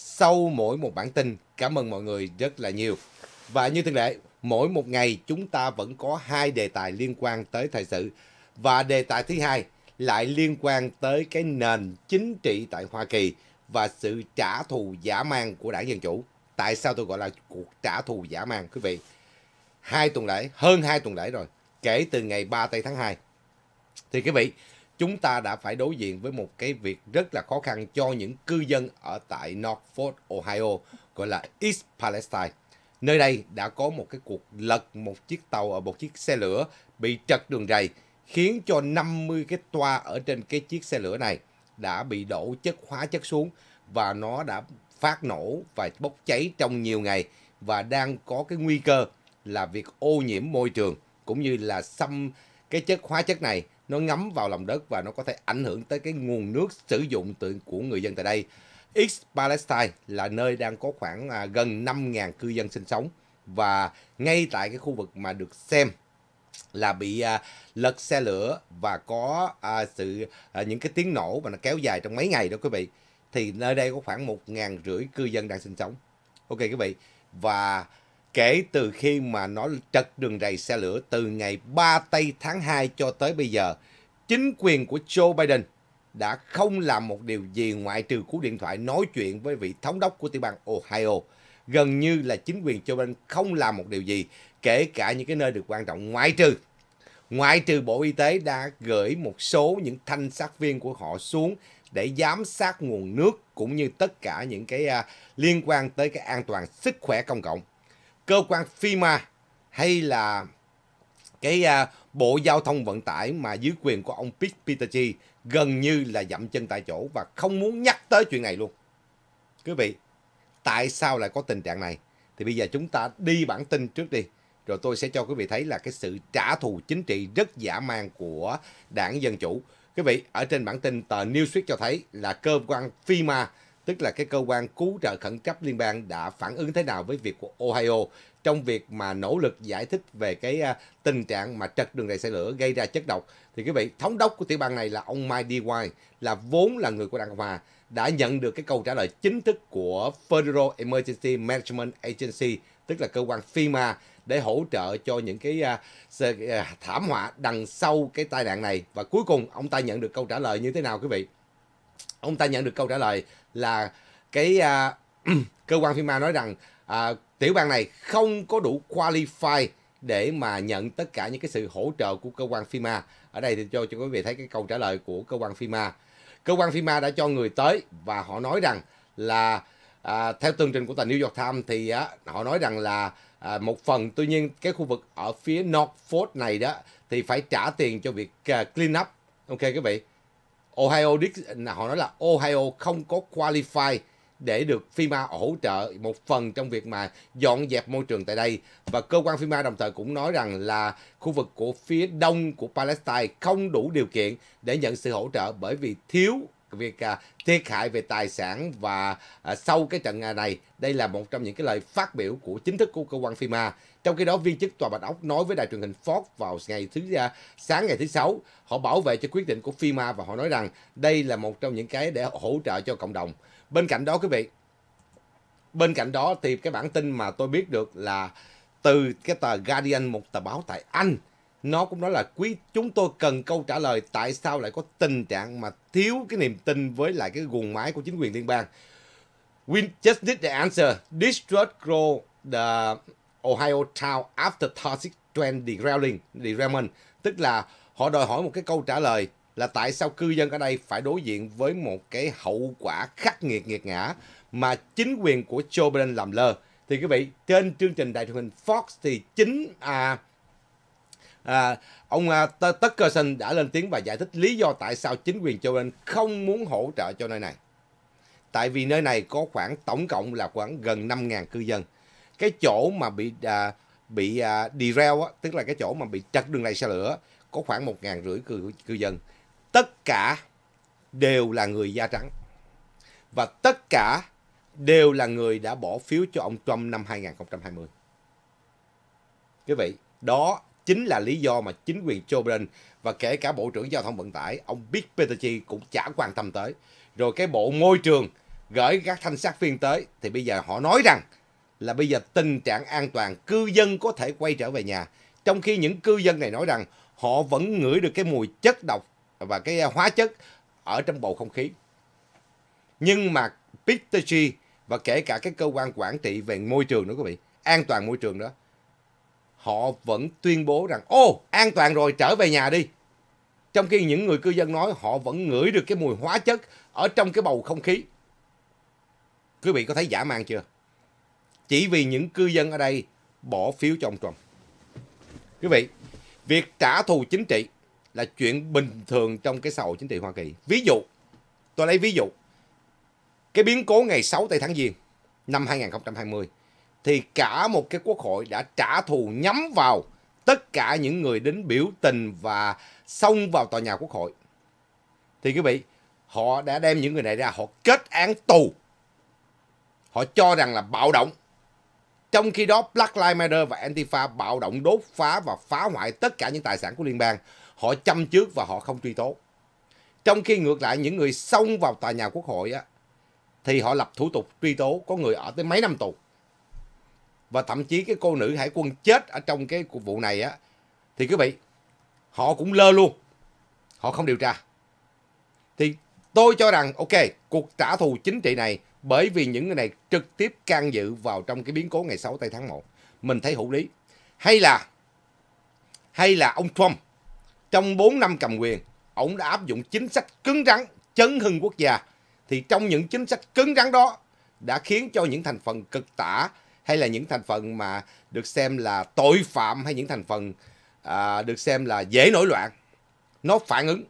sau mỗi một bản tin. Cảm ơn mọi người rất là nhiều. Và như thường lệ, mỗi một ngày chúng ta vẫn có hai đề tài liên quan tới thời sự. Và đề tài thứ hai lại liên quan tới cái nền chính trị tại Hoa Kỳ và sự trả thù giả mang của đảng Dân Chủ. Tại sao tôi gọi là cuộc trả thù giả mang quý vị? Hai tuần lễ, hơn hai tuần lễ rồi, kể từ ngày 3 tây tháng 2. Thì quý vị, chúng ta đã phải đối diện với một cái việc rất là khó khăn cho những cư dân ở tại Norfolk, Ohio, gọi là East Palestine. Nơi đây đã có một cái cuộc lật một chiếc tàu ở một chiếc xe lửa bị trật đường rầy, khiến cho 50 cái toa ở trên cái chiếc xe lửa này đã bị đổ chất hóa chất xuống và nó đã phát nổ và bốc cháy trong nhiều ngày và đang có cái nguy cơ là việc ô nhiễm môi trường cũng như là xâm cái chất hóa chất này nó ngấm vào lòng đất và nó có thể ảnh hưởng tới cái nguồn nước sử dụng tự của người dân tại đây. X Palestine là nơi đang có khoảng à, gần 5.000 cư dân sinh sống và ngay tại cái khu vực mà được xem là bị à, lật xe lửa và có à, sự à, những cái tiếng nổ mà nó kéo dài trong mấy ngày đó quý vị thì nơi đây có khoảng một ngàn rưỡi cư dân đang sinh sống ok quý vị và kể từ khi mà nó trật đường rầy xe lửa từ ngày 3 tây tháng 2 cho tới bây giờ, chính quyền của Joe Biden đã không làm một điều gì ngoại trừ cú điện thoại nói chuyện với vị thống đốc của tiểu bang Ohio. Gần như là chính quyền Joe Biden không làm một điều gì, kể cả những cái nơi được quan trọng ngoại trừ. Ngoại trừ Bộ Y tế đã gửi một số những thanh sát viên của họ xuống để giám sát nguồn nước cũng như tất cả những cái uh, liên quan tới cái an toàn sức khỏe công cộng cơ quan FIMA hay là cái à, Bộ Giao thông Vận tải mà dưới quyền của ông Pete Peterchi gần như là dậm chân tại chỗ và không muốn nhắc tới chuyện này luôn. Quý vị, tại sao lại có tình trạng này? Thì bây giờ chúng ta đi bản tin trước đi. Rồi tôi sẽ cho quý vị thấy là cái sự trả thù chính trị rất giả man của đảng Dân Chủ. Quý vị, ở trên bản tin tờ Newsweek cho thấy là cơ quan FIMA tức là cái cơ quan cứu trợ khẩn cấp liên bang đã phản ứng thế nào với việc của Ohio trong việc mà nỗ lực giải thích về cái à, tình trạng mà trật đường đầy xe lửa gây ra chất độc. Thì quý vị, thống đốc của tiểu bang này là ông Mike DeWine, là vốn là người của Đảng Cộng Hòa, đã nhận được cái câu trả lời chính thức của Federal Emergency Management Agency, tức là cơ quan FEMA, để hỗ trợ cho những cái à, à, thảm họa đằng sau cái tai nạn này. Và cuối cùng, ông ta nhận được câu trả lời như thế nào quý vị? Ông ta nhận được câu trả lời là cái à, cơ quan FIMA nói rằng à, tiểu bang này không có đủ qualify để mà nhận tất cả những cái sự hỗ trợ của cơ quan FIMA. Ở đây thì cho cho quý vị thấy cái câu trả lời của cơ quan FIMA. Cơ quan FIMA đã cho người tới và họ nói rằng là à, theo tường trình của tờ New York Times thì á, họ nói rằng là à, một phần tuy nhiên cái khu vực ở phía North Northford này đó thì phải trả tiền cho việc à, clean up. Ok quý vị. Ohio họ nói là Ohio không có qualify để được FIMA hỗ trợ một phần trong việc mà dọn dẹp môi trường tại đây và cơ quan FIMA đồng thời cũng nói rằng là khu vực của phía đông của Palestine không đủ điều kiện để nhận sự hỗ trợ bởi vì thiếu việc à, thiệt hại về tài sản và à, sau cái trận này đây là một trong những cái lời phát biểu của chính thức của cơ quan FIMA trong khi đó, viên chức tòa Bạch Ốc nói với đài truyền hình Fox vào ngày thứ à, sáng ngày thứ sáu, họ bảo vệ cho quyết định của FIMA và họ nói rằng đây là một trong những cái để hỗ trợ cho cộng đồng. Bên cạnh đó quý vị, bên cạnh đó thì cái bản tin mà tôi biết được là từ cái tờ Guardian một tờ báo tại Anh nó cũng nói là quý chúng tôi cần câu trả lời tại sao lại có tình trạng mà thiếu cái niềm tin với lại cái guồng máy của chính quyền liên bang. We just need the answer. This road grow the Ohio Town After Toxic Trend Derailing, Derailment, tức là họ đòi hỏi một cái câu trả lời là tại sao cư dân ở đây phải đối diện với một cái hậu quả khắc nghiệt nghiệt ngã mà chính quyền của Joe Biden làm lơ. Thì quý vị, trên chương trình Đại truyền hình Fox thì chính à, à, ông à, Tuckerson đã lên tiếng và giải thích lý do tại sao chính quyền Joe Biden không muốn hỗ trợ cho nơi này. Tại vì nơi này có khoảng tổng cộng là khoảng gần 5.000 cư dân cái chỗ mà bị à, bị à, derail á, tức là cái chỗ mà bị trật đường ray xe lửa có khoảng một ngàn rưỡi cư, cư dân tất cả đều là người da trắng và tất cả đều là người đã bỏ phiếu cho ông Trump năm 2020. Quý vị, đó chính là lý do mà chính quyền Joe Biden và kể cả Bộ trưởng Giao thông Vận tải, ông Big Peterchi cũng chả quan tâm tới. Rồi cái bộ môi trường gửi các thanh sát viên tới thì bây giờ họ nói rằng là bây giờ tình trạng an toàn, cư dân có thể quay trở về nhà. Trong khi những cư dân này nói rằng họ vẫn ngửi được cái mùi chất độc và cái à, hóa chất ở trong bầu không khí. Nhưng mà Peter và kể cả các cơ quan quản trị về môi trường nữa quý vị, an toàn môi trường đó, họ vẫn tuyên bố rằng ô an toàn rồi trở về nhà đi. Trong khi những người cư dân nói họ vẫn ngửi được cái mùi hóa chất ở trong cái bầu không khí. Quý vị có thấy giả mang chưa? chỉ vì những cư dân ở đây bỏ phiếu cho ông Trump. Quý vị, việc trả thù chính trị là chuyện bình thường trong cái xã hội chính trị Hoa Kỳ. Ví dụ, tôi lấy ví dụ, cái biến cố ngày 6 tây tháng Giêng năm 2020 thì cả một cái quốc hội đã trả thù nhắm vào tất cả những người đến biểu tình và xông vào tòa nhà quốc hội. Thì quý vị, họ đã đem những người này ra, họ kết án tù. Họ cho rằng là bạo động, trong khi đó, Black Lives Matter và Antifa bạo động đốt phá và phá hoại tất cả những tài sản của liên bang. Họ chăm trước và họ không truy tố. Trong khi ngược lại những người xông vào tòa nhà quốc hội á, thì họ lập thủ tục truy tố có người ở tới mấy năm tù. Và thậm chí cái cô nữ hải quân chết ở trong cái cuộc vụ này á thì quý vị họ cũng lơ luôn. Họ không điều tra. Thì Tôi cho rằng ok, cuộc trả thù chính trị này bởi vì những người này trực tiếp can dự vào trong cái biến cố ngày 6 tây tháng 1. Mình thấy hữu lý. Hay là hay là ông Trump trong 4 năm cầm quyền, ông đã áp dụng chính sách cứng rắn chấn hưng quốc gia thì trong những chính sách cứng rắn đó đã khiến cho những thành phần cực tả hay là những thành phần mà được xem là tội phạm hay những thành phần à, được xem là dễ nổi loạn nó phản ứng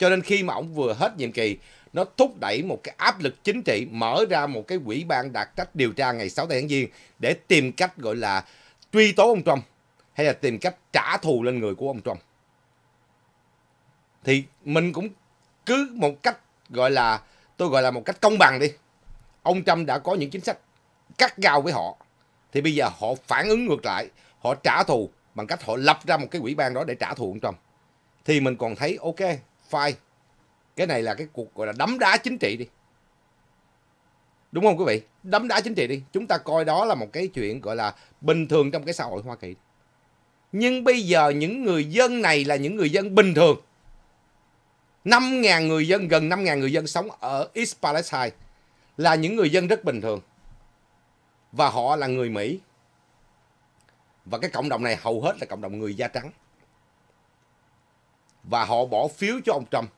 cho nên khi mà ông vừa hết nhiệm kỳ, nó thúc đẩy một cái áp lực chính trị mở ra một cái quỹ ban đặc trách điều tra ngày 6 tháng Giêng để tìm cách gọi là truy tố ông Trump hay là tìm cách trả thù lên người của ông Trump. Thì mình cũng cứ một cách gọi là tôi gọi là một cách công bằng đi. Ông Trump đã có những chính sách cắt gao với họ thì bây giờ họ phản ứng ngược lại, họ trả thù bằng cách họ lập ra một cái quỹ ban đó để trả thù ông Trump. Thì mình còn thấy ok, file cái này là cái cuộc gọi là đấm đá chính trị đi đúng không quý vị đấm đá chính trị đi chúng ta coi đó là một cái chuyện gọi là bình thường trong cái xã hội hoa kỳ nhưng bây giờ những người dân này là những người dân bình thường 5.000 người dân, gần 5.000 người dân sống ở East Palestine là những người dân rất bình thường. Và họ là người Mỹ. Và cái cộng đồng này hầu hết là cộng đồng người da trắng và họ bỏ phiếu cho ông Trump.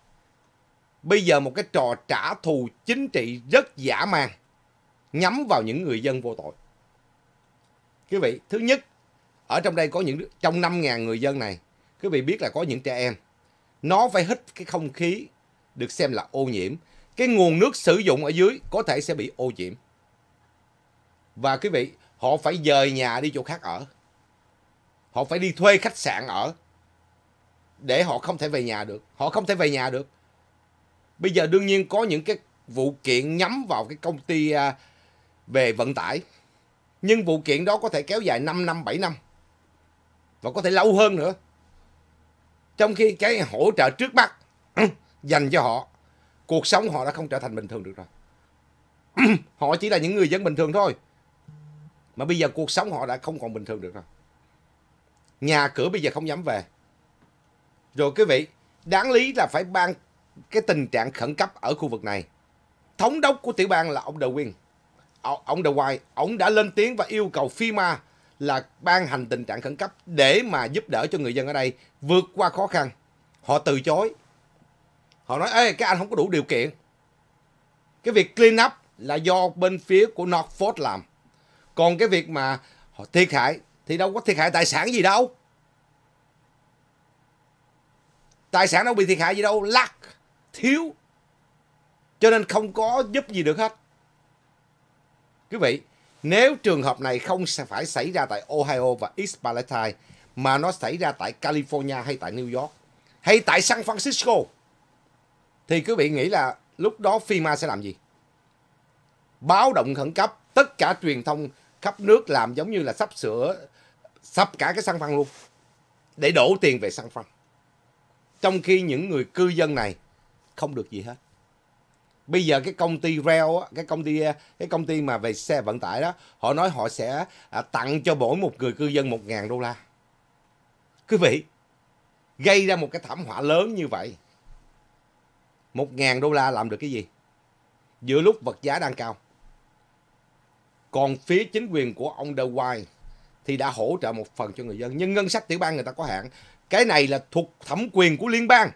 Bây giờ một cái trò trả thù chính trị rất giả man nhắm vào những người dân vô tội. Quý vị, thứ nhất, ở trong đây có những trong 5.000 người dân này, quý vị biết là có những trẻ em. Nó phải hít cái không khí được xem là ô nhiễm. Cái nguồn nước sử dụng ở dưới có thể sẽ bị ô nhiễm. Và quý vị, họ phải dời nhà đi chỗ khác ở. Họ phải đi thuê khách sạn ở để họ không thể về nhà được họ không thể về nhà được bây giờ đương nhiên có những cái vụ kiện nhắm vào cái công ty à, về vận tải nhưng vụ kiện đó có thể kéo dài 5 năm 7 năm và có thể lâu hơn nữa trong khi cái hỗ trợ trước mắt dành cho họ cuộc sống họ đã không trở thành bình thường được rồi họ chỉ là những người dân bình thường thôi mà bây giờ cuộc sống họ đã không còn bình thường được rồi nhà cửa bây giờ không dám về rồi quý vị, đáng lý là phải ban cái tình trạng khẩn cấp ở khu vực này. Thống đốc của tiểu bang là ông De Win. Ông De White, ông đã lên tiếng và yêu cầu FEMA là ban hành tình trạng khẩn cấp để mà giúp đỡ cho người dân ở đây vượt qua khó khăn. Họ từ chối. Họ nói, Ê, các anh không có đủ điều kiện. Cái việc clean up là do bên phía của Northford làm. Còn cái việc mà họ thiệt hại thì đâu có thiệt hại tài sản gì đâu. tài sản đâu bị thiệt hại gì đâu lắc thiếu cho nên không có giúp gì được hết quý vị nếu trường hợp này không phải xảy ra tại Ohio và East Palestine mà nó xảy ra tại California hay tại New York hay tại San Francisco thì quý vị nghĩ là lúc đó FEMA sẽ làm gì? Báo động khẩn cấp, tất cả truyền thông khắp nước làm giống như là sắp sửa sắp cả cái xăng phân luôn để đổ tiền về xăng phân. Trong khi những người cư dân này không được gì hết. Bây giờ cái công ty rail cái công ty cái công ty mà về xe vận tải đó, họ nói họ sẽ à, tặng cho mỗi một người cư dân 1.000 đô la. Quý vị, gây ra một cái thảm họa lớn như vậy. 1.000 đô la làm được cái gì? Giữa lúc vật giá đang cao. Còn phía chính quyền của ông De White thì đã hỗ trợ một phần cho người dân nhưng ngân sách tiểu bang người ta có hạn cái này là thuộc thẩm quyền của liên bang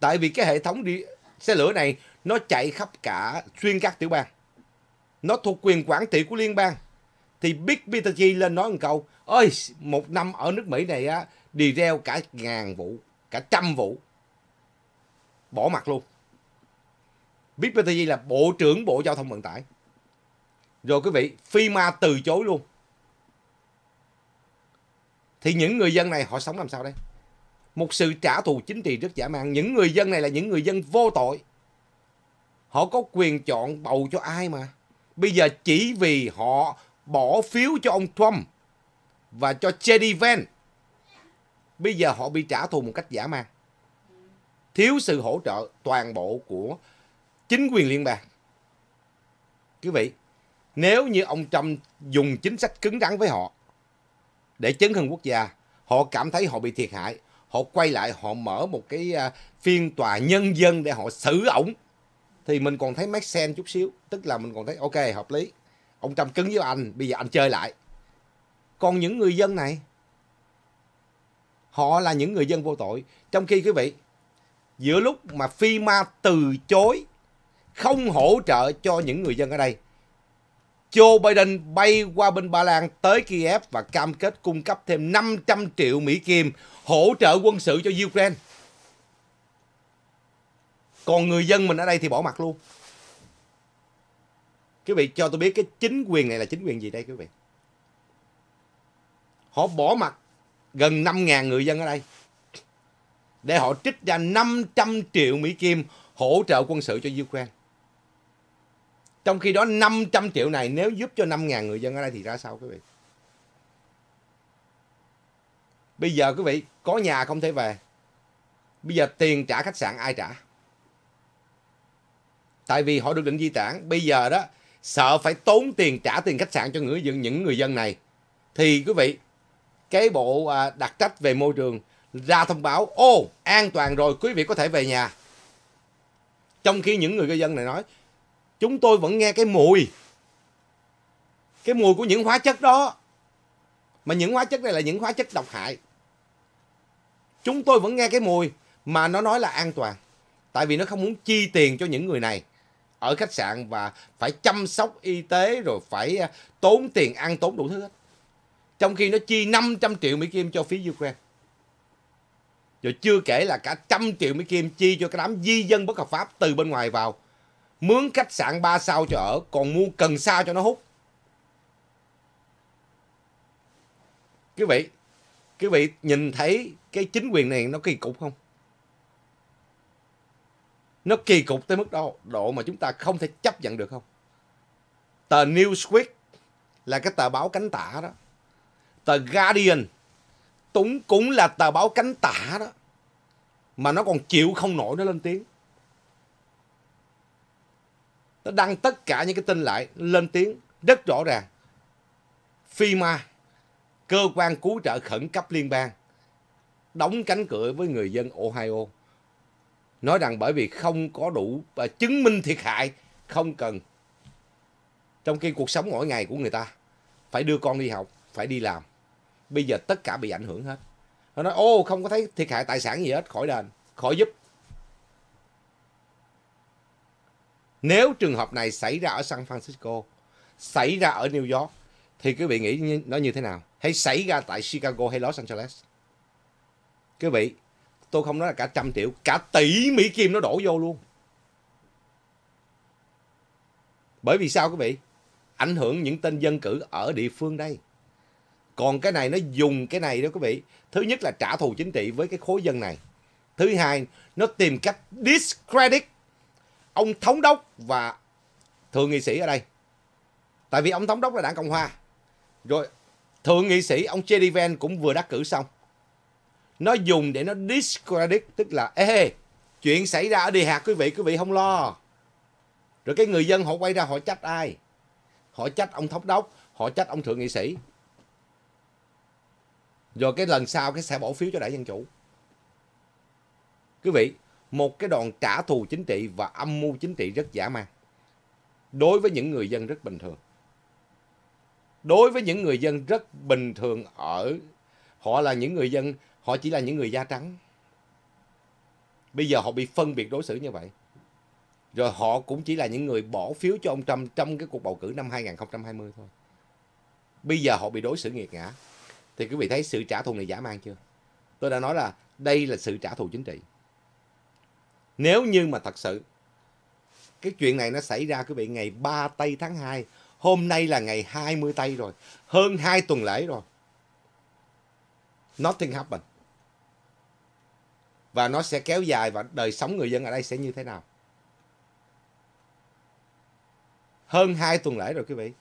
tại vì cái hệ thống đi, xe lửa này nó chạy khắp cả xuyên các tiểu bang nó thuộc quyền quản trị của liên bang thì Big Peter G lên nói một câu ơi một năm ở nước Mỹ này á đi reo cả ngàn vụ cả trăm vụ bỏ mặt luôn Big Peter G là bộ trưởng bộ giao thông vận tải rồi quý vị FIMA từ chối luôn thì những người dân này họ sống làm sao đây một sự trả thù chính trị rất giả mang những người dân này là những người dân vô tội họ có quyền chọn bầu cho ai mà bây giờ chỉ vì họ bỏ phiếu cho ông Trump và cho JD Vance bây giờ họ bị trả thù một cách giả mang thiếu sự hỗ trợ toàn bộ của chính quyền liên bang quý vị nếu như ông Trump dùng chính sách cứng rắn với họ để chấn hưng quốc gia họ cảm thấy họ bị thiệt hại họ quay lại họ mở một cái à, phiên tòa nhân dân để họ xử ổng thì mình còn thấy make sense chút xíu tức là mình còn thấy ok hợp lý ông trump cứng với anh bây giờ anh chơi lại còn những người dân này họ là những người dân vô tội trong khi quý vị giữa lúc mà FIMA từ chối không hỗ trợ cho những người dân ở đây Joe Biden bay qua bên Ba Lan tới Kiev và cam kết cung cấp thêm 500 triệu Mỹ Kim hỗ trợ quân sự cho Ukraine. Còn người dân mình ở đây thì bỏ mặt luôn. Quý vị cho tôi biết cái chính quyền này là chính quyền gì đây quý vị? Họ bỏ mặt gần 5.000 người dân ở đây để họ trích ra 500 triệu Mỹ Kim hỗ trợ quân sự cho Ukraine. Trong khi đó 500 triệu này nếu giúp cho 5.000 người dân ở đây thì ra sao quý vị? Bây giờ quý vị có nhà không thể về. Bây giờ tiền trả khách sạn ai trả? Tại vì họ được định di tản. Bây giờ đó sợ phải tốn tiền trả tiền khách sạn cho người dân những người dân này. Thì quý vị cái bộ à, đặc trách về môi trường ra thông báo ô an toàn rồi quý vị có thể về nhà trong khi những người dân này nói chúng tôi vẫn nghe cái mùi cái mùi của những hóa chất đó mà những hóa chất này là những hóa chất độc hại chúng tôi vẫn nghe cái mùi mà nó nói là an toàn tại vì nó không muốn chi tiền cho những người này ở khách sạn và phải chăm sóc y tế rồi phải à, tốn tiền ăn tốn đủ thứ hết trong khi nó chi 500 triệu Mỹ Kim cho phía Ukraine rồi chưa kể là cả trăm triệu Mỹ Kim chi cho cái đám di dân bất hợp pháp từ bên ngoài vào mướn khách sạn 3 sao cho ở còn mua cần sa cho nó hút quý vị quý vị nhìn thấy cái chính quyền này nó kỳ cục không nó kỳ cục tới mức độ độ mà chúng ta không thể chấp nhận được không tờ Newsweek là cái tờ báo cánh tả đó tờ Guardian cũng cũng là tờ báo cánh tả đó mà nó còn chịu không nổi nó lên tiếng nó đăng tất cả những cái tin lại lên tiếng rất rõ ràng FEMA cơ quan cứu trợ khẩn cấp liên bang đóng cánh cửa với người dân Ohio nói rằng bởi vì không có đủ và chứng minh thiệt hại không cần trong khi cuộc sống mỗi ngày của người ta phải đưa con đi học phải đi làm bây giờ tất cả bị ảnh hưởng hết nó nói ô không có thấy thiệt hại tài sản gì hết khỏi đền khỏi giúp Nếu trường hợp này xảy ra ở San Francisco, xảy ra ở New York, thì quý vị nghĩ như, nó như thế nào? Hay xảy ra tại Chicago hay Los Angeles? Quý vị, tôi không nói là cả trăm triệu, cả tỷ Mỹ Kim nó đổ vô luôn. Bởi vì sao quý vị? Ảnh hưởng những tên dân cử ở địa phương đây. Còn cái này nó dùng cái này đó quý vị. Thứ nhất là trả thù chính trị với cái khối dân này. Thứ hai, nó tìm cách discredit ông thống đốc và thượng nghị sĩ ở đây. Tại vì ông thống đốc là đảng Cộng Hòa. Rồi thượng nghị sĩ ông J.D. Vance cũng vừa đắc cử xong. Nó dùng để nó discredit tức là ê chuyện xảy ra ở địa hạt quý vị quý vị không lo. Rồi cái người dân họ quay ra họ trách ai? Họ trách ông thống đốc, họ trách ông thượng nghị sĩ. Rồi cái lần sau cái sẽ bỏ phiếu cho đảng Dân Chủ. Quý vị, một cái đòn trả thù chính trị và âm mưu chính trị rất giả man đối với những người dân rất bình thường. Đối với những người dân rất bình thường ở họ là những người dân, họ chỉ là những người da trắng. Bây giờ họ bị phân biệt đối xử như vậy. Rồi họ cũng chỉ là những người bỏ phiếu cho ông Trump trong cái cuộc bầu cử năm 2020 thôi. Bây giờ họ bị đối xử nghiệt ngã. Thì quý vị thấy sự trả thù này giả man chưa? Tôi đã nói là đây là sự trả thù chính trị. Nếu như mà thật sự cái chuyện này nó xảy ra quý vị ngày 3 Tây tháng 2. Hôm nay là ngày 20 Tây rồi. Hơn 2 tuần lễ rồi. Nothing happened. Và nó sẽ kéo dài và đời sống người dân ở đây sẽ như thế nào? Hơn 2 tuần lễ rồi quý vị.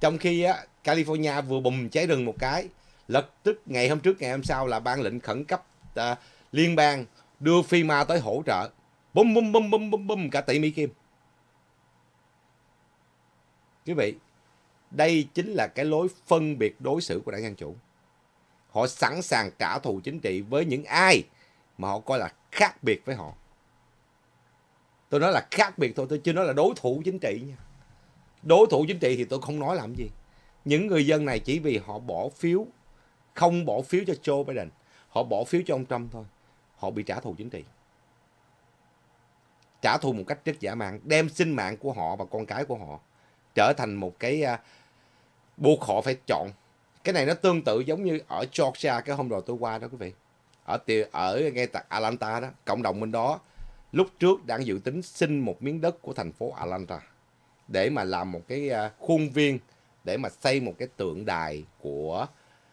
Trong khi á, California vừa bùng cháy rừng một cái. Lập tức ngày hôm trước ngày hôm sau là ban lệnh khẩn cấp à, liên bang đưa FEMA tới hỗ trợ bum bum bum bum bum bum cả tỷ Mỹ Kim. Quý vị, đây chính là cái lối phân biệt đối xử của đảng Dân Chủ. Họ sẵn sàng trả thù chính trị với những ai mà họ coi là khác biệt với họ. Tôi nói là khác biệt thôi, tôi chưa nói là đối thủ chính trị nha. Đối thủ chính trị thì tôi không nói làm gì. Những người dân này chỉ vì họ bỏ phiếu, không bỏ phiếu cho Joe Biden, họ bỏ phiếu cho ông Trump thôi. Họ bị trả thù chính trị trả thù một cách rất dã man đem sinh mạng của họ và con cái của họ trở thành một cái à, buộc họ phải chọn cái này nó tương tự giống như ở Georgia cái hôm rồi tôi qua đó quý vị ở ở ngay tại Atlanta đó cộng đồng bên đó lúc trước đang dự tính xin một miếng đất của thành phố Atlanta để mà làm một cái à, khuôn viên để mà xây một cái tượng đài của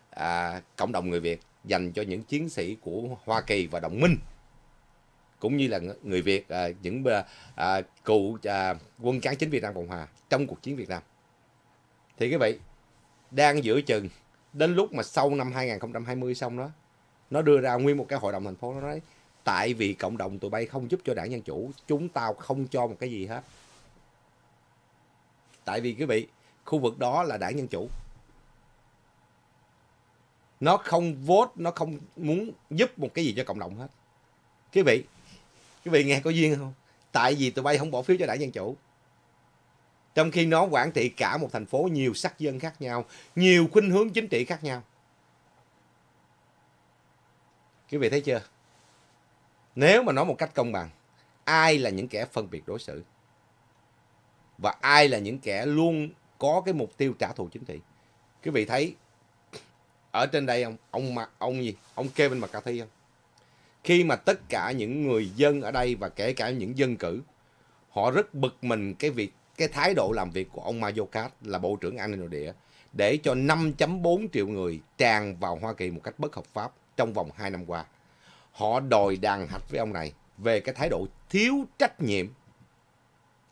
à, cộng đồng người Việt dành cho những chiến sĩ của Hoa Kỳ và đồng minh cũng như là người Việt à, những à, cựu à, quân cán chính Việt Nam Cộng Hòa trong cuộc chiến Việt Nam. Thì cái vị, đang giữa chừng đến lúc mà sau năm 2020 xong đó, nó đưa ra nguyên một cái hội đồng thành phố nó nói tại vì cộng đồng tụi bay không giúp cho đảng Dân Chủ, chúng tao không cho một cái gì hết. Tại vì quý vị, khu vực đó là đảng Dân Chủ. Nó không vote, nó không muốn giúp một cái gì cho cộng đồng hết. Quý vị, quý vị nghe có duyên không tại vì tụi bay không bỏ phiếu cho đảng dân chủ trong khi nó quản trị cả một thành phố nhiều sắc dân khác nhau nhiều khuynh hướng chính trị khác nhau quý vị thấy chưa nếu mà nói một cách công bằng ai là những kẻ phân biệt đối xử và ai là những kẻ luôn có cái mục tiêu trả thù chính trị quý vị thấy ở trên đây ông ông mà ông gì ông kê bên mặt Kevin McCarthy không khi mà tất cả những người dân ở đây và kể cả những dân cử họ rất bực mình cái việc cái thái độ làm việc của ông Mayorkas là bộ trưởng an ninh nội địa để cho 5.4 triệu người tràn vào Hoa Kỳ một cách bất hợp pháp trong vòng 2 năm qua. Họ đòi đàn hạch với ông này về cái thái độ thiếu trách nhiệm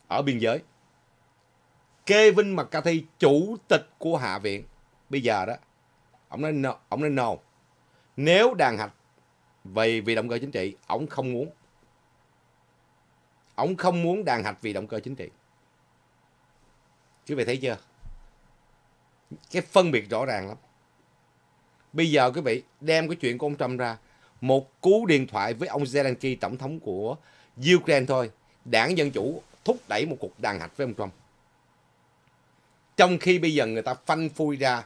ở biên giới. Kevin McCarthy, chủ tịch của Hạ viện, bây giờ đó, ông nói no, ông nói no. Nếu đàn hạch vì vì động cơ chính trị, ổng không muốn. Ổng không muốn đàn hạch vì động cơ chính trị. Quý vị thấy chưa? Cái phân biệt rõ ràng lắm. Bây giờ quý vị đem cái chuyện của ông Trump ra, một cú điện thoại với ông Zelensky tổng thống của Ukraine thôi, đảng Dân Chủ thúc đẩy một cuộc đàn hạch với ông Trump. Trong khi bây giờ người ta phanh phui ra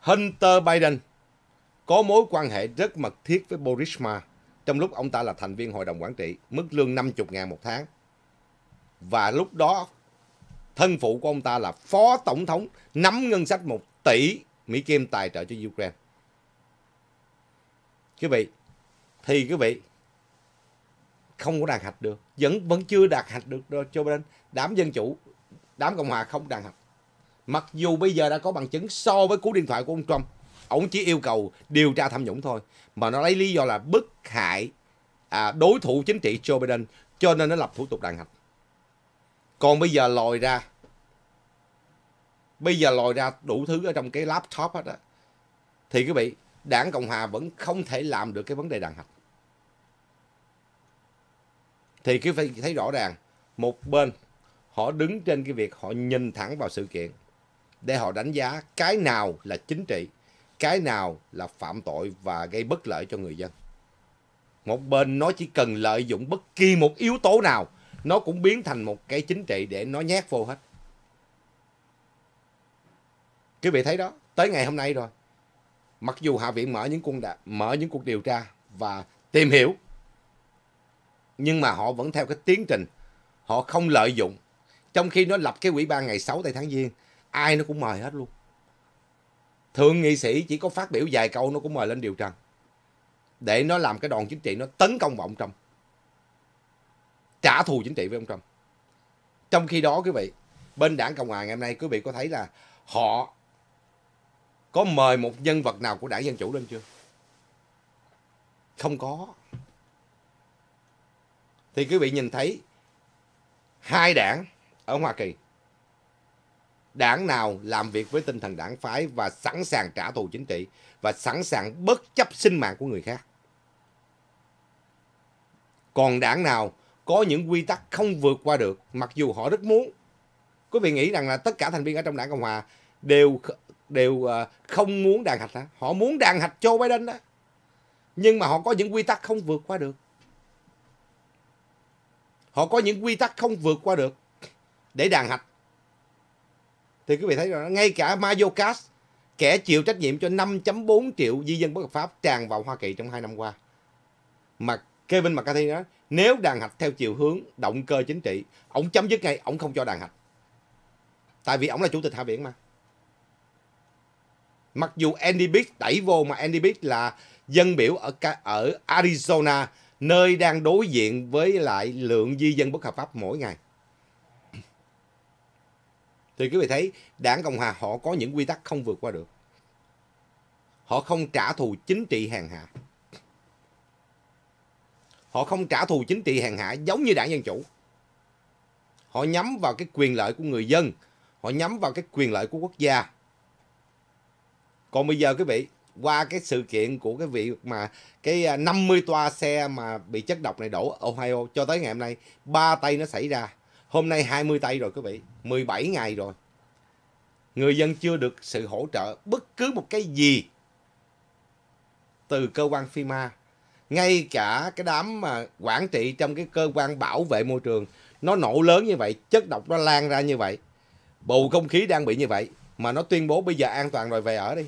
Hunter Biden có mối quan hệ rất mật thiết với Boris Ma trong lúc ông ta là thành viên hội đồng quản trị, mức lương 50 ngàn một tháng. Và lúc đó, thân phụ của ông ta là phó tổng thống nắm ngân sách 1 tỷ Mỹ Kim tài trợ cho Ukraine. Quý vị, thì quý vị, không có đạt hạch được, vẫn vẫn chưa đạt hạch được đâu cho nên Đám Dân Chủ, đám Cộng Hòa không đạt hạch. Mặc dù bây giờ đã có bằng chứng so với cú điện thoại của ông Trump, ổng chỉ yêu cầu điều tra tham nhũng thôi mà nó lấy lý do là bức hại à, đối thủ chính trị Joe Biden cho nên nó lập thủ tục đàn hạch còn bây giờ lòi ra bây giờ lòi ra đủ thứ ở trong cái laptop hết á thì quý vị đảng cộng hòa vẫn không thể làm được cái vấn đề đàn hạch thì quý vị thấy rõ ràng một bên họ đứng trên cái việc họ nhìn thẳng vào sự kiện để họ đánh giá cái nào là chính trị cái nào là phạm tội và gây bất lợi cho người dân. Một bên nó chỉ cần lợi dụng bất kỳ một yếu tố nào, nó cũng biến thành một cái chính trị để nó nhát vô hết. Quý vị thấy đó, tới ngày hôm nay rồi. Mặc dù Hạ viện mở những cuộc đà, mở những cuộc điều tra và tìm hiểu, nhưng mà họ vẫn theo cái tiến trình, họ không lợi dụng. Trong khi nó lập cái quỹ ban ngày 6 tây tháng giêng, ai nó cũng mời hết luôn thượng nghị sĩ chỉ có phát biểu vài câu nó cũng mời lên điều trần để nó làm cái đoàn chính trị nó tấn công vào ông Trump trả thù chính trị với ông Trump trong khi đó quý vị bên đảng cộng hòa ngày hôm nay quý vị có thấy là họ có mời một nhân vật nào của đảng dân chủ lên chưa không có thì quý vị nhìn thấy hai đảng ở hoa kỳ đảng nào làm việc với tinh thần đảng phái và sẵn sàng trả thù chính trị và sẵn sàng bất chấp sinh mạng của người khác. Còn đảng nào có những quy tắc không vượt qua được mặc dù họ rất muốn. Quý vị nghĩ rằng là tất cả thành viên ở trong đảng Cộng Hòa đều đều ờ, không muốn đàn hạch đó. Họ muốn đàn hạch Joe Biden đó. Nhưng mà họ có những quy tắc không vượt qua được. Họ có những quy tắc không vượt qua được để đàn hạch thì quý vị thấy rằng ngay cả Mayokas kẻ chịu trách nhiệm cho 5.4 triệu di dân bất hợp pháp tràn vào Hoa Kỳ trong 2 năm qua. Mà Kevin McCarthy nói nếu đàn hạch theo chiều hướng động cơ chính trị, ông chấm dứt ngay, ông không cho đàn hạch. Tại vì ông là chủ tịch Hạ viện mà. Mặc dù Andy Biggs đẩy vô mà Andy Biggs là dân biểu ở ở Arizona nơi đang đối diện với lại lượng di dân bất hợp pháp mỗi ngày thì quý vị thấy đảng cộng hòa họ có những quy tắc không vượt qua được họ không trả thù chính trị hàng hạ họ không trả thù chính trị hàng hạ giống như đảng dân chủ họ nhắm vào cái quyền lợi của người dân họ nhắm vào cái quyền lợi của quốc gia còn bây giờ quý vị qua cái sự kiện của cái việc mà cái 50 à, toa xe mà bị chất độc này đổ ở Ohio cho tới ngày hôm nay ba tay nó xảy ra Hôm nay 20 tay rồi quý vị, 17 ngày rồi. Người dân chưa được sự hỗ trợ bất cứ một cái gì từ cơ quan FIMA. Ngay cả cái đám mà quản trị trong cái cơ quan bảo vệ môi trường nó nổ lớn như vậy, chất độc nó lan ra như vậy. Bầu không khí đang bị như vậy mà nó tuyên bố bây giờ an toàn rồi về ở đi.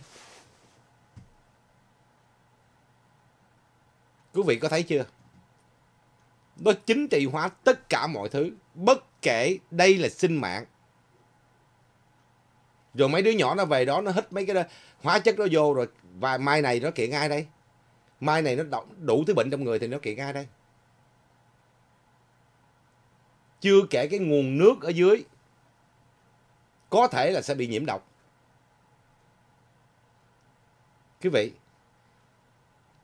Quý vị có thấy chưa? Nó chính trị hóa tất cả mọi thứ, bất kể đây là sinh mạng rồi mấy đứa nhỏ nó về đó nó hít mấy cái đó, hóa chất nó vô rồi và mai này nó kiện ai đây mai này nó đủ, đủ thứ bệnh trong người thì nó kiện ai đây chưa kể cái nguồn nước ở dưới có thể là sẽ bị nhiễm độc quý vị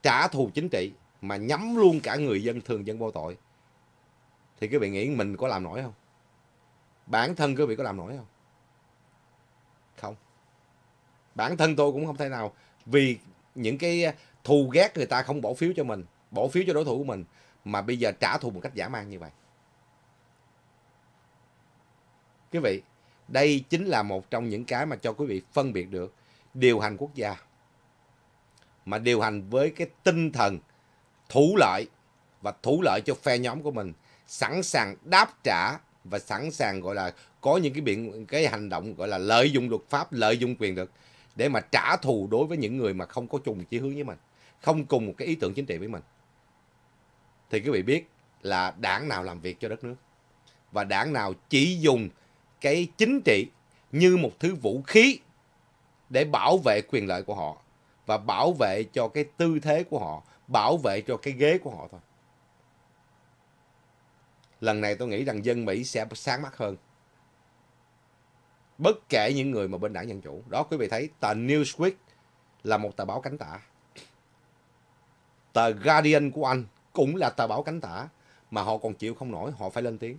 trả thù chính trị mà nhắm luôn cả người dân thường dân vô tội thì quý vị nghĩ mình có làm nổi không bản thân quý vị có làm nổi không không bản thân tôi cũng không thể nào vì những cái thù ghét người ta không bỏ phiếu cho mình bỏ phiếu cho đối thủ của mình mà bây giờ trả thù một cách giả mang như vậy quý vị đây chính là một trong những cái mà cho quý vị phân biệt được điều hành quốc gia mà điều hành với cái tinh thần thủ lợi và thủ lợi cho phe nhóm của mình sẵn sàng đáp trả và sẵn sàng gọi là có những cái biện cái hành động gọi là lợi dụng luật pháp lợi dụng quyền lực để mà trả thù đối với những người mà không có chung chí hướng với mình không cùng một cái ý tưởng chính trị với mình thì quý vị biết là đảng nào làm việc cho đất nước và đảng nào chỉ dùng cái chính trị như một thứ vũ khí để bảo vệ quyền lợi của họ và bảo vệ cho cái tư thế của họ bảo vệ cho cái ghế của họ thôi lần này tôi nghĩ rằng dân Mỹ sẽ sáng mắt hơn. Bất kể những người mà bên đảng Dân Chủ. Đó quý vị thấy tờ Newsweek là một tờ báo cánh tả. Tờ Guardian của Anh cũng là tờ báo cánh tả. Mà họ còn chịu không nổi, họ phải lên tiếng.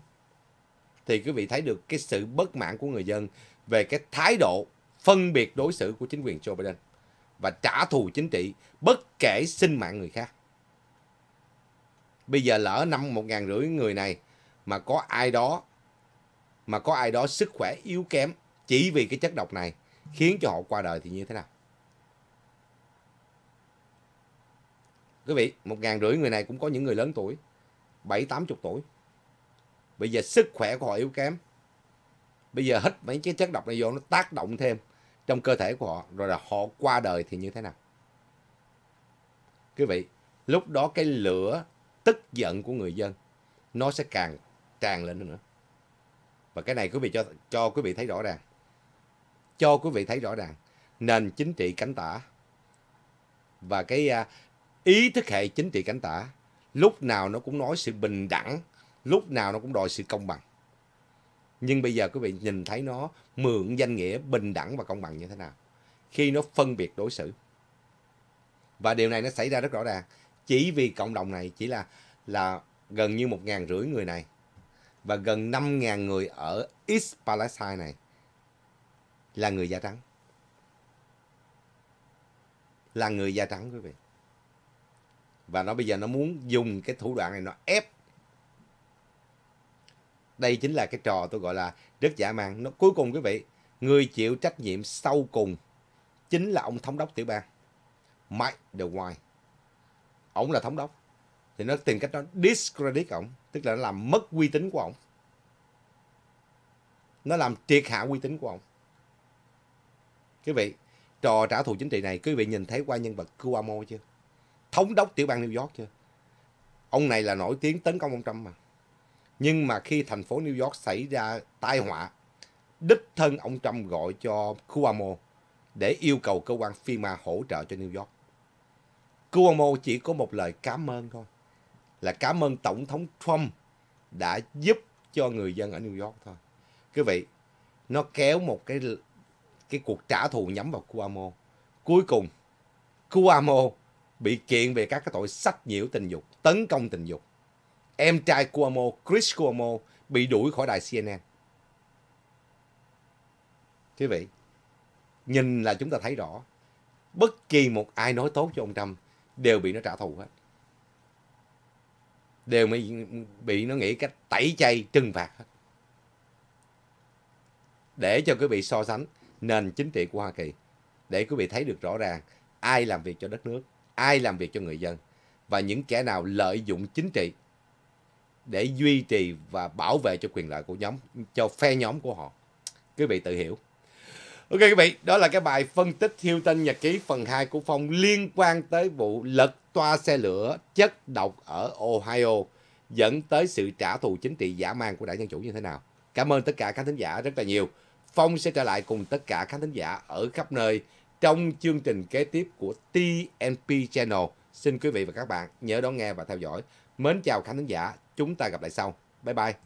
Thì quý vị thấy được cái sự bất mãn của người dân về cái thái độ phân biệt đối xử của chính quyền Joe Biden và trả thù chính trị bất kể sinh mạng người khác. Bây giờ lỡ năm một ngàn rưỡi người này mà có ai đó mà có ai đó sức khỏe yếu kém chỉ vì cái chất độc này khiến cho họ qua đời thì như thế nào? Quý vị, một ngàn rưỡi người này cũng có những người lớn tuổi, bảy tám chục tuổi. Bây giờ sức khỏe của họ yếu kém. Bây giờ hít mấy cái chất độc này vô nó tác động thêm trong cơ thể của họ rồi là họ qua đời thì như thế nào? Quý vị, lúc đó cái lửa tức giận của người dân nó sẽ càng tràn lên nữa và cái này quý vị cho cho quý vị thấy rõ ràng cho quý vị thấy rõ ràng nền chính trị cánh tả và cái à, ý thức hệ chính trị cánh tả lúc nào nó cũng nói sự bình đẳng lúc nào nó cũng đòi sự công bằng nhưng bây giờ quý vị nhìn thấy nó mượn danh nghĩa bình đẳng và công bằng như thế nào khi nó phân biệt đối xử và điều này nó xảy ra rất rõ ràng chỉ vì cộng đồng này chỉ là là gần như một ngàn rưỡi người này và gần 5.000 người ở East Palestine này là người da trắng. Là người da trắng quý vị. Và nó bây giờ nó muốn dùng cái thủ đoạn này nó ép. Đây chính là cái trò tôi gọi là rất giả man. Nó cuối cùng quý vị, người chịu trách nhiệm sau cùng chính là ông thống đốc tiểu bang Mike DeWine. Ông là thống đốc thì nó tìm cách nó discredit ông tức là nó làm mất uy tín của ông nó làm triệt hạ uy tín của ông quý vị trò trả thù chính trị này quý vị nhìn thấy qua nhân vật Cuomo chưa thống đốc tiểu bang New York chưa ông này là nổi tiếng tấn công ông Trump mà nhưng mà khi thành phố New York xảy ra tai họa đích thân ông Trump gọi cho Cuomo để yêu cầu cơ quan FEMA hỗ trợ cho New York Cuomo chỉ có một lời cảm ơn thôi là cảm ơn Tổng thống Trump đã giúp cho người dân ở New York thôi. Quý vị, nó kéo một cái cái cuộc trả thù nhắm vào Cuomo. Cuối cùng, Cuomo bị kiện về các cái tội sách nhiễu tình dục, tấn công tình dục. Em trai Cuomo, Chris Cuomo bị đuổi khỏi đài CNN. Quý vị, nhìn là chúng ta thấy rõ, bất kỳ một ai nói tốt cho ông Trump đều bị nó trả thù hết đều bị, bị nó nghĩ cách tẩy chay trừng phạt Để cho quý vị so sánh nền chính trị của Hoa Kỳ, để quý vị thấy được rõ ràng ai làm việc cho đất nước, ai làm việc cho người dân và những kẻ nào lợi dụng chính trị để duy trì và bảo vệ cho quyền lợi của nhóm, cho phe nhóm của họ. Quý vị tự hiểu. Ok quý vị, đó là cái bài phân tích Hilton nhật ký phần 2 của Phong liên quan tới vụ lật toa xe lửa chất độc ở Ohio dẫn tới sự trả thù chính trị giả mang của đảng Dân Chủ như thế nào. Cảm ơn tất cả khán thính giả rất là nhiều. Phong sẽ trở lại cùng tất cả khán thính giả ở khắp nơi trong chương trình kế tiếp của TNP Channel. Xin quý vị và các bạn nhớ đón nghe và theo dõi. Mến chào khán thính giả, chúng ta gặp lại sau. Bye bye.